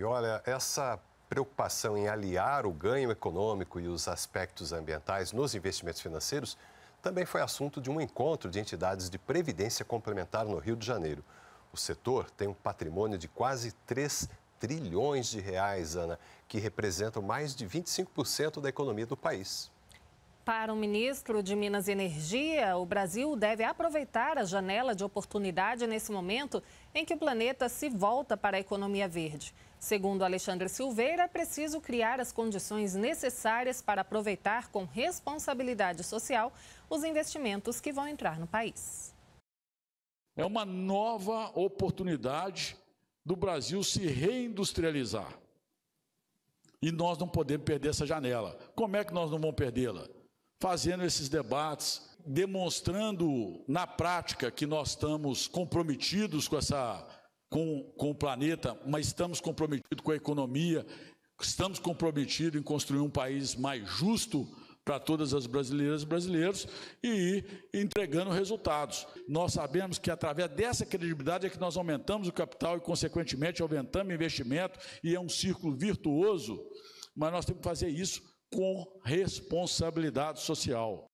E olha, essa preocupação em aliar o ganho econômico e os aspectos ambientais nos investimentos financeiros também foi assunto de um encontro de entidades de previdência complementar no Rio de Janeiro. O setor tem um patrimônio de quase 3 trilhões de reais, Ana, que representam mais de 25% da economia do país. Para o ministro de Minas e Energia, o Brasil deve aproveitar a janela de oportunidade nesse momento em que o planeta se volta para a economia verde. Segundo Alexandre Silveira, é preciso criar as condições necessárias para aproveitar com responsabilidade social os investimentos que vão entrar no país. É uma nova oportunidade do Brasil se reindustrializar. E nós não podemos perder essa janela. Como é que nós não vamos perdê-la? fazendo esses debates, demonstrando na prática que nós estamos comprometidos com essa com, com o planeta, mas estamos comprometidos com a economia, estamos comprometidos em construir um país mais justo para todas as brasileiras e brasileiros e entregando resultados. Nós sabemos que através dessa credibilidade é que nós aumentamos o capital e, consequentemente, aumentamos o investimento e é um círculo virtuoso, mas nós temos que fazer isso corresponsabilidade social.